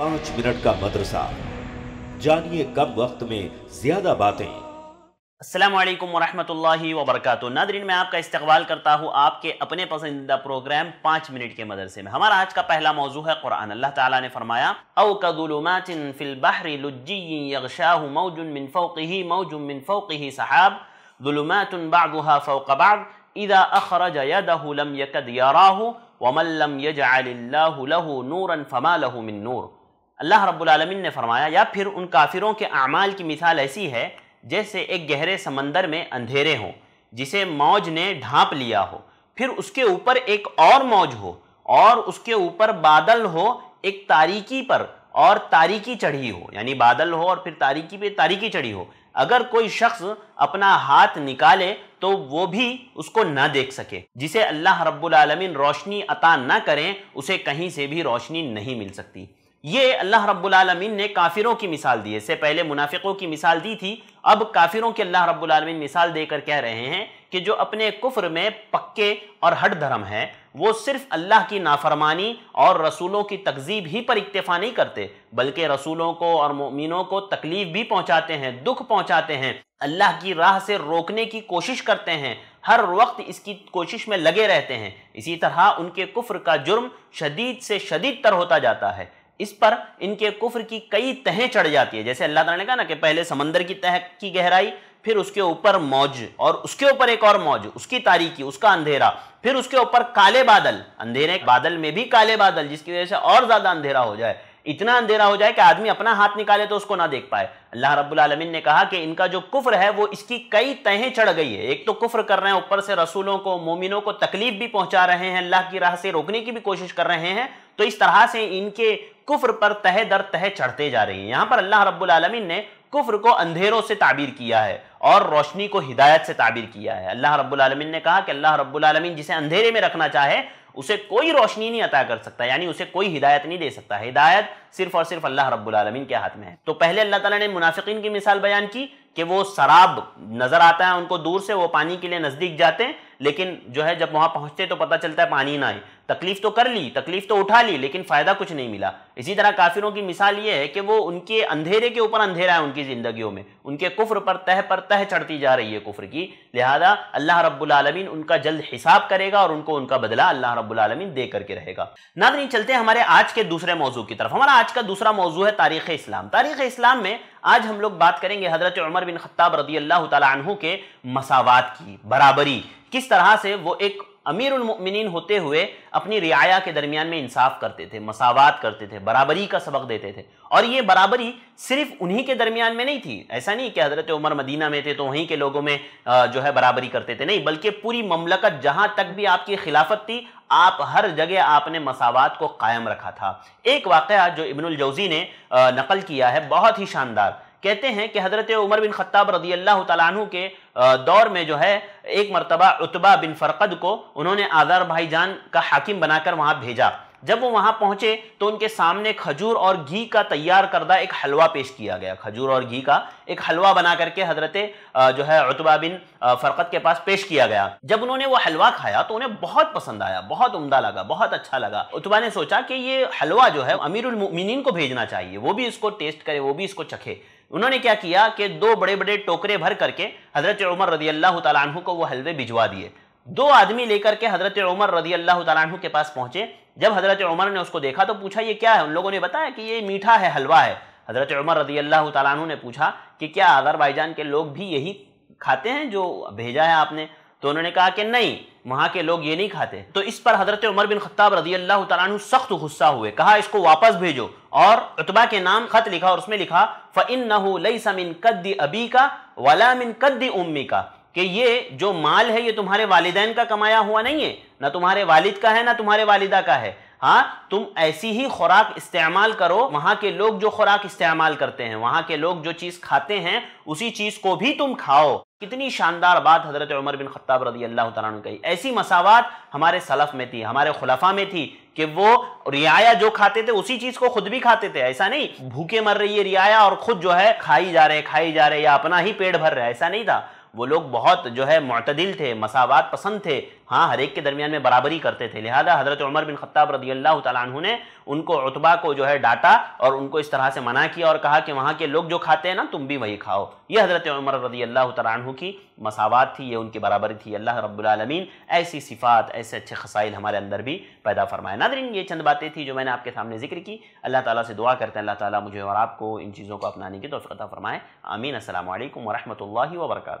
पांच मिनट का मदरसा जानिए कम वक्त में ज्यादा बातें असलम वरहमल वबरक नादरीन मैं आपका इस्तकबाल करता हूँ आपके अपने पसंदीदा प्रोग्राम पाँच मिनट के मदरसे में हमारा आज का पहला मौजू है कुरान अल्लाह ताला ने फरमाया अव कदुलुमातिन फिल बहरी लुज्जी यगशाहु मौजुन मिन फ़ौक़िही मौजुन मिन फ़ौक़िही सहाब दुलुमातुन बादुहा फ़ौक़ बाद इदा अखरज यदहु लम यकद यराहु वमन लम यजअलिल्लाहु लहु नूरन फमा लहू मिन नूर अल्लाह रब्बुल ने फरमाया या फिर उन काफिरों के अमाल की मिसाल ऐसी है जैसे एक गहरे समंदर में अंधेरे हों जिसे मौज ने ढांप लिया हो फिर उसके ऊपर एक और मौज हो और उसके ऊपर बादल हो एक तारीकी पर और तारीकी चढ़ी हो यानी बादल हो और फिर तारीकी पे तारीकी चढ़ी हो अगर कोई शख्स अपना हाथ निकाले तो वो भी उसको ना देख सके जिसे अल्लाह रब्बुल रोशनी अता ना करें उसे कहीं से भी रोशनी नहीं मिल सकती ये अल्लाह रब्बुल रबालमीन ने काफिरों की मिसाल दी है इससे पहले मुनाफिकों की मिसाल दी थी अब काफिरों के अल्लाह रब्बुल रबालमीन मिसाल देकर कह रहे हैं कि जो अपने कुफ्र में पक्के और हट धर्म है वो सिर्फ अल्लाह की नाफरमानी और रसूलों की तकजीब ही पर इक्तफा नहीं करते बल्कि रसूलों को और मोमिनों को तकलीफ भी पहुँचाते हैं दुख पहुँचाते हैं अल्लाह की राह से रोकने की कोशिश करते हैं हर वक्त इसकी कोशिश में लगे रहते हैं इसी तरह उनके कुफ्र का जुर्म शदीद से शदीद तर होता जाता है इस पर इनके कुफर की कई तहें चढ़ जाती है जैसे अल्लाह तला ने कहा ना कि पहले समंदर की तह की गहराई फिर उसके ऊपर मौज और उसके ऊपर एक और मौज उसकी तारीकी उसका अंधेरा फिर उसके ऊपर काले बादल अंधेरे बादल में भी काले बादल जिसकी वजह से और ज्यादा अंधेरा हो जाए इतना अंधेरा हो जाए कि आदमी अपना हाथ निकाले तो उसको ना देख पाए अल्लाह रब्बुल आलमीन ने कहा कि इनका जो कुफर है वो इसकी कई तहें चढ़ गई है एक तो कुफर कर रहे हैं ऊपर से रसूलों को मोमिनों को तकलीफ भी पहुंचा रहे हैं अल्लाह की राह से रोकने की भी कोशिश कर रहे हैं तो इस तरह से इनके कुफर पर तह दर तह चढ़ते जा रही है यहां पर अल्लाह रब्बुल आलमीन ने कुफर को अंधेरों से ताबीर किया है और रोशनी को हिदायत से ताबीर किया है अल्लाह रब्बुल आलमीन ने कहा कि अल्लाह रब्बुल आलमीन जिसे अंधेरे में रखना चाहे उसे कोई रोशनी नहीं अता कर सकता यानी उसे कोई हिदायत नहीं दे सकता हिदायत सिर्फ और सिर्फ अल्लाह रब्बुल आलमीन के हाथ में है तो पहले अल्लाह ताला ने मुनाफिकीन की मिसाल बयान की कि वो शराब नजर आता है उनको दूर से वो पानी के लिए नजदीक जाते हैं लेकिन जो है जब वहाँ पहुँचते तो पता चलता है पानी ना आए तकलीफ़ तो कर ली तकलीफ़ तो उठा ली लेकिन फ़ायदा कुछ नहीं मिला इसी तरह काफिरों की मिसाल ये है कि वो उनके अंधेरे के ऊपर अंधेरा है उनकी ज़िंदगियों में उनके कुफ्र पर तह पर तह चढ़ती जा रही है कुफ्र की लिहाजा अल्लाह रब्बुलमीन उनका जल्द हिसाब करेगा और उनको उनका बदला अल्लाह रब्बुलमीन दे करके रहेगा ना नहीं चलते हमारे आज के दूसरे मौजू की तरफ हमारा आज का दूसरा मौजू है तारीख़ इस्लाम तारीख़ इस्लाम में आज हम लोग बात करेंगे हज़रत उमर बिन खत्ताब रदी अल्लाह तु के मसावत की बराबरी किस तरह से वो एक अमीर उलमिन होते हुए अपनी रियाया के दरमियान में इंसाफ करते थे मसावत करते थे बराबरी का सबक देते थे और ये बराबरी सिर्फ उन्हीं के दरमियान में नहीं थी ऐसा नहीं कि हज़रत उमर मदीना में थे तो वहीं के लोगों में जो है बराबरी करते थे नहीं बल्कि पूरी ममलकत जहाँ तक भी आपकी खिलाफत थी आप हर जगह आपने मसावत को कायम रखा था एक वाक़ जो इबनजौज़ी ने नकल किया है बहुत ही शानदार कहते हैं कि हज़रत उमर बिन खत्ताब रदी अल्लाह तु के दौर में जो है एक मरतबा उतबा बिन फ़रकद को उन्होंने आज़ार भाईजान का हाकिम बनाकर वहाँ भेजा जब वो वहाँ पहुँचे तो उनके सामने खजूर और घी का तैयार करदा एक हलवा पेश किया गया खजूर और घी का एक हलवा बना करके हजरत जो है उतबा बिन फ़रकत के पास पेश किया गया जब उन्होंने वो हलवा खाया तो उन्हें बहुत पसंद आया बहुत उम्दा लगा बहुत अच्छा लगा उतबा ने सोचा कि ये हलवा जो है उलमिन को भेजना चाहिए वो भी इसको टेस्ट करे वो भी इसको चखे उन्होंने क्या किया कि दो बड़े बड़े टोकरे भर करके हजरत उमर रदी अल्लाह तु को वो हलवे भिजवा दिए दो आदमी लेकर के हजरत उमर रदी अल्लाह तु के पास पहुंचे जब हजरत उमर ने उसको देखा तो पूछा ये क्या है उन लोगों ने बताया कि ये मीठा है हलवा है हजरत उमर रदी अल्लाह तु ने पूछा कि क्या भाईजान के लोग भी यही खाते हैं जो भेजा है आपने तो उन्होंने कहा कि नहीं वहाँ के लोग ये नहीं खाते तो इस पर हजरत उमर बिन खत्ताब रजी अल्लाह तु सख्त गुस्सा हुए कहा इसको वापस भेजो और उतबा के नाम खत लिखा और उसमें लिखा फ़िन नई समिन कद्दी अबी का वला मिन कद्दी उम्मी का कि ये जो माल है ये तुम्हारे वालदेन का कमाया हुआ नहीं है ना तुम्हारे वालिद का है ना तुम्हारे वालिदा का है हाँ तुम ऐसी ही खुराक इस्तेमाल करो वहाँ के लोग जो खुराक इस्तेमाल करते हैं वहाँ के लोग जो चीज़ खाते हैं उसी चीज़ को भी तुम खाओ कितनी शानदार बात हजरत उमर बिन खत्ताब रजी अल्लाह तला कही ऐसी मसावत हमारे सलफ़ में थी हमारे खुलफा में थी कि वो रियाया जो खाते थे उसी चीज़ को खुद भी खाते थे ऐसा नहीं भूखे मर रही है रियाया और खुद जो है खाई जा रहे खाई जा रहे या अपना ही पेट भर रहा है ऐसा नहीं था वो लोग बहुत जो है मतदिल थे मसावत पसंद थे हाँ हर एक के दरमियान में बराबरी करते थे लिहाजा हज़रत उमर बिन ख़त्ताब रदी अल्लाह तु ने उनको रतबा को जो है डांटा और उनको इस तरह से मना किया और कहा कि वहाँ के लोग जो खाते हैं ना तुम भी वही खाओ ये हज़रत उमर रदी अल्लाह तु की मसावत थी ये उनकी बराबरी थी अल्लाह रबालमीन ऐसी सिफ़ात ऐसे अच्छे खसाइल हमारे अंदर भी पैदा फरमाए नादरीन ये चंद बातें थी जो मैंने आपके सामने जिक्र की अल्लाह ताली से दुआ करते हैं अल्लाह ताली मुझे और आपको इन चीज़ों को अपनाने की तोफ़ता फ़रमाए आमीन असल वरहमल वर्का